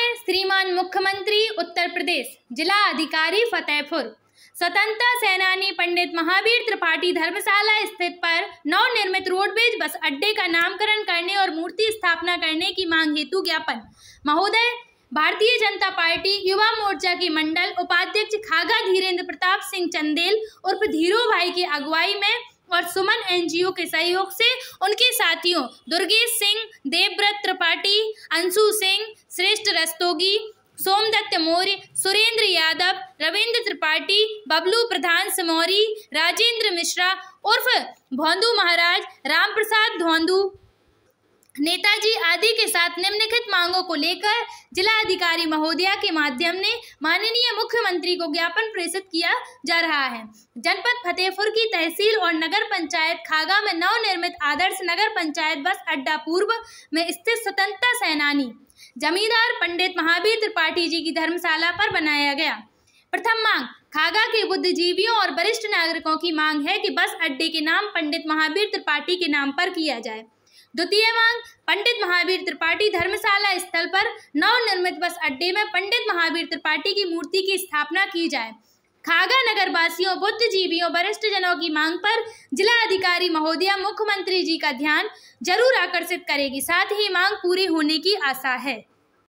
है श्रीमान मुख्यमंत्री उत्तर प्रदेश जिला अधिकारी फतेहपुर स्वतंत्रता सेनानी पंडित महावीर त्रिपाठी धर्मशाला स्थित पर निर्मित रोडवेज बस अड्डे का नामकरण करने और मूर्ति स्थापना करने की मांग हेतु ज्ञापन महोदय भारतीय जनता पार्टी युवा मोर्चा के मंडल उपाध्यक्ष खागा धीरेन्द्र प्रताप सिंह चंदेल उर्फ धीरो भाई की अगुवाई में और सुमन एनजीओ के सहयोग से उनके साथियों दुर्गेश सिंह देवव्रत त्रिपाठी अंशु सिंह श्रेष्ठ रस्तोगी सोमदत्त मौर्य सुरेंद्र यादव रविंद्र त्रिपाठी बबलू प्रधान सिमौरी राजेंद्र मिश्रा उर्फ भोंदू महाराज रामप्रसाद धोंदू नेताजी आदि के साथ निम्नलिखित मांगों को लेकर जिला अधिकारी महोदया के माध्यम ने माननीय मुख्यमंत्री को ज्ञापन प्रेषित किया जा रहा है जनपद फतेहपुर की तहसील और नगर पंचायत खागा में नवनिर्मित आदर्श नगर पंचायत बस अड्डा पूर्व में स्थित स्वतंत्रता सेनानी जमींदार पंडित महावीर त्रिपाठी जी की धर्मशाला पर बनाया गया प्रथम मांग खागा के बुद्धिजीवियों और वरिष्ठ नागरिकों की मांग है कि बस अड्डे के नाम पंडित महावीर त्रिपाठी के नाम पर किया जाए द्वितीय मांग पंडित महावीर त्रिपाठी धर्मशाला स्थल पर नवनिर्मित बस अड्डे में पंडित महावीर त्रिपाठी की मूर्ति की स्थापना की जाए खागा नगर वासियों बुद्धिजीवियों वरिष्ठ जनों की मांग पर जिला अधिकारी महोदया मुख्यमंत्री जी का ध्यान जरूर आकर्षित करेगी साथ ही मांग पूरी होने की आशा है